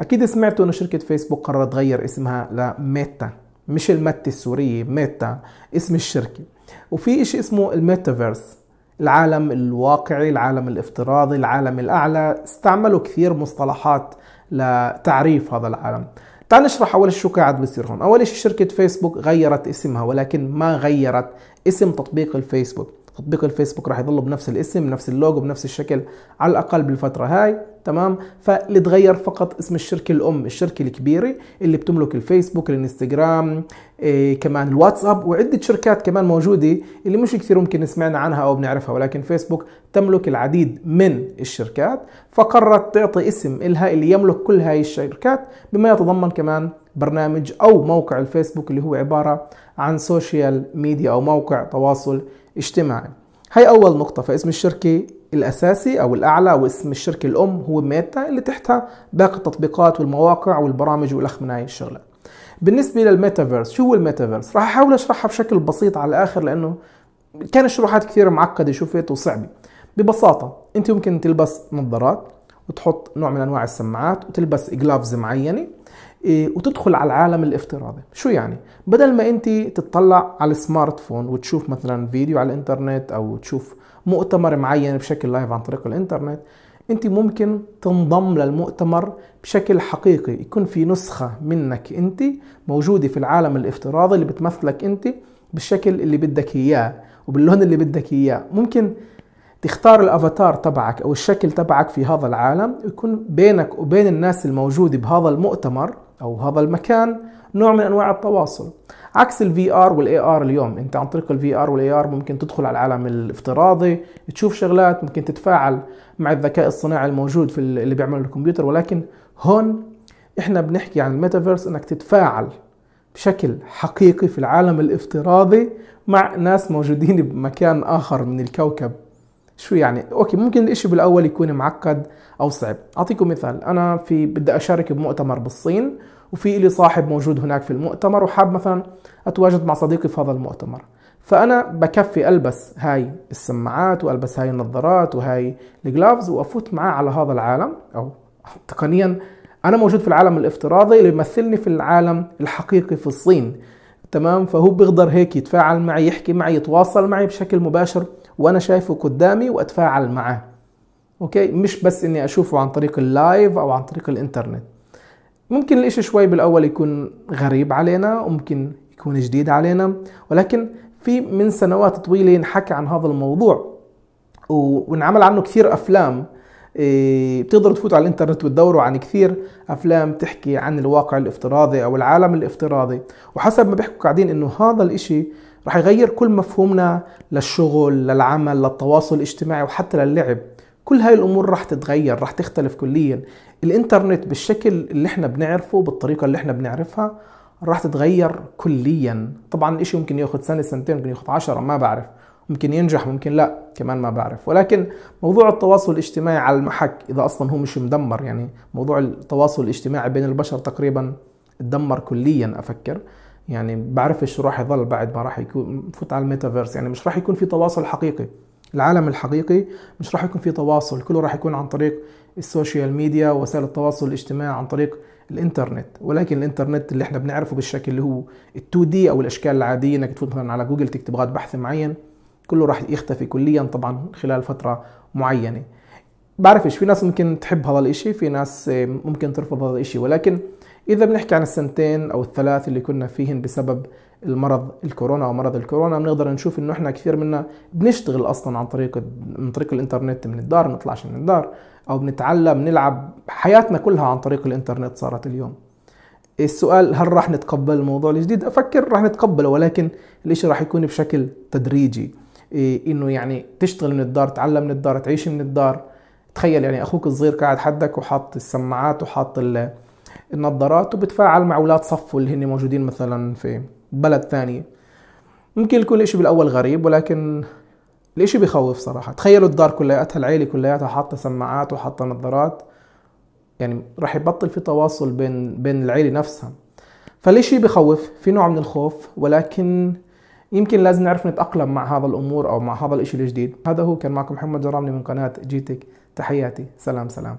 اكيد سمعتوا ان شركه فيسبوك قررت تغير اسمها لميتا مش المت السوريه ميتا اسم الشركه وفي اشي اسمه الميتافيرس العالم الواقعي العالم الافتراضي العالم الاعلى استعملوا كثير مصطلحات لتعريف هذا العالم تعال نشرح اول شو قاعد بصير هون اول شيء شركه فيسبوك غيرت اسمها ولكن ما غيرت اسم تطبيق الفيسبوك تطبيق الفيسبوك راح يضل بنفس الاسم بنفس اللوجو بنفس الشكل على الاقل بالفتره هاي تمام فاللي تغير فقط اسم الشركه الام الشركه الكبيره اللي بتملك الفيسبوك الانستغرام إيه كمان الواتساب وعده شركات كمان موجوده اللي مش كثير ممكن سمعنا عنها او بنعرفها ولكن فيسبوك تملك العديد من الشركات فقررت تعطي اسم إلها اللي يملك كل هاي الشركات بما يتضمن كمان برنامج او موقع الفيسبوك اللي هو عباره عن سوشيال ميديا او موقع تواصل اجتماعي هاي أول نقطة فاسم الشركة الأساسي أو الأعلى واسم الشركة الأم هو ميتا اللي تحتها باقي التطبيقات والمواقع والبرامج والأخ من هاي الشغلة بالنسبة للميتافيرس شو هو الميتافيرس؟ راح أحاول أشرحها بشكل بسيط على الآخر لأنه كان الشروحات كثير معقدة شفت وصعبة ببساطة أنت ممكن تلبس نظارات وتحط نوع من انواع السماعات وتلبس جلافز معينه إيه، وتدخل على العالم الافتراضي شو يعني بدل ما انت تطلع على السمارت فون وتشوف مثلا فيديو على الانترنت او تشوف مؤتمر معين بشكل لايف عن طريق الانترنت انت ممكن تنضم للمؤتمر بشكل حقيقي يكون في نسخه منك انت موجوده في العالم الافتراضي اللي بتمثلك انت بالشكل اللي بدك اياه وباللون اللي بدك اياه ممكن تختار الافاتار تبعك او الشكل تبعك في هذا العالم يكون بينك وبين الناس الموجوده بهذا المؤتمر او هذا المكان نوع من انواع التواصل عكس الفي ار والاي ار اليوم انت عن طريق الفي ار والاي ار ممكن تدخل على العالم الافتراضي تشوف شغلات ممكن تتفاعل مع الذكاء الصناعي الموجود في اللي بيعمله الكمبيوتر ولكن هون احنا بنحكي عن الميتافيرس انك تتفاعل بشكل حقيقي في العالم الافتراضي مع ناس موجودين بمكان اخر من الكوكب شو يعني اوكي ممكن الاشي بالاول يكون معقد او صعب اعطيكم مثال انا في بدي اشارك بمؤتمر بالصين وفي لي صاحب موجود هناك في المؤتمر وحاب مثلا اتواجد مع صديقي في هذا المؤتمر فانا بكفي البس هاي السماعات والبس هاي النظارات وهاي الجلافز وافوت معاه على هذا العالم او تقنيا انا موجود في العالم الافتراضي اللي يمثلني في العالم الحقيقي في الصين تمام فهو بيقدر هيك يتفاعل معي يحكي معي يتواصل معي بشكل مباشر وانا شايفه قدامي واتفاعل معاه اوكي مش بس اني اشوفه عن طريق اللايف او عن طريق الانترنت ممكن الاشي شوي بالاول يكون غريب علينا وممكن يكون جديد علينا ولكن في من سنوات طويله ينحكى عن هذا الموضوع ونعمل عنه كثير افلام إيه، بتقدروا تفوتوا على الانترنت وتدوروا عن كثير افلام تحكي عن الواقع الافتراضي او العالم الافتراضي وحسب ما بيحكوا قاعدين انه هذا الاشي رح يغير كل مفهومنا للشغل للعمل للتواصل الاجتماعي وحتى للعب كل هاي الامور رح تتغير رح تختلف كليا الانترنت بالشكل اللي احنا بنعرفه بالطريقه اللي احنا بنعرفها رح تتغير كليا طبعا الشيء ممكن ياخذ سنه سنتين ممكن ياخذ عشرة ما بعرف ممكن ينجح ممكن لا كمان ما بعرف ولكن موضوع التواصل الاجتماعي على المحك اذا اصلا هو مش مدمر يعني موضوع التواصل الاجتماعي بين البشر تقريبا تدمر كليا افكر يعني بعرفش شو راح يضل بعد ما راح يكون فوت على الميتافيرس يعني مش راح يكون في تواصل حقيقي العالم الحقيقي مش راح يكون في تواصل كله راح يكون عن طريق السوشيال ميديا وسائل التواصل الاجتماعي عن طريق الانترنت ولكن الانترنت اللي احنا بنعرفه بالشكل اللي هو ال2 دي او الاشكال العاديه انك تفوت مثلا على جوجل تكتب غاد بحث معين كله راح يختفي كليا طبعا خلال فتره معينه بعرفش في ناس ممكن تحب هذا الاشي في ناس ممكن ترفض هذا الاشي ولكن اذا بنحكي عن السنتين او الثلاث اللي كنا فيهن بسبب المرض الكورونا او مرض الكورونا بنقدر نشوف انه احنا كثير منا بنشتغل اصلا عن طريق من طريق الانترنت من الدار نطلعش من الدار او بنتعلم نلعب حياتنا كلها عن طريق الانترنت صارت اليوم السؤال هل راح نتقبل الموضوع الجديد افكر راح نتقبله ولكن الاشي راح يكون بشكل تدريجي إيه، انه يعني تشتغل من الدار تتعلم من الدار تعيش من الدار تخيل يعني اخوك الصغير قاعد حدك وحاط السماعات وحاط النظارات وبتفاعل مع اولاد صفه اللي هن موجودين مثلا في بلد ثانية ممكن يكون الاشي بالاول غريب ولكن الاشي بخوف صراحة تخيلوا الدار كلياتها العيلة كلياتها حاطة سماعات وحاطة نظارات يعني راح يبطل في تواصل بين بين العيلة نفسها فالاشي بخوف في نوع من الخوف ولكن يمكن لازم نعرف نتأقلم مع هذا الأمور أو مع هذا الإشي الجديد هذا هو كان معكم محمد جرامني من قناة جيتك تحياتي سلام سلام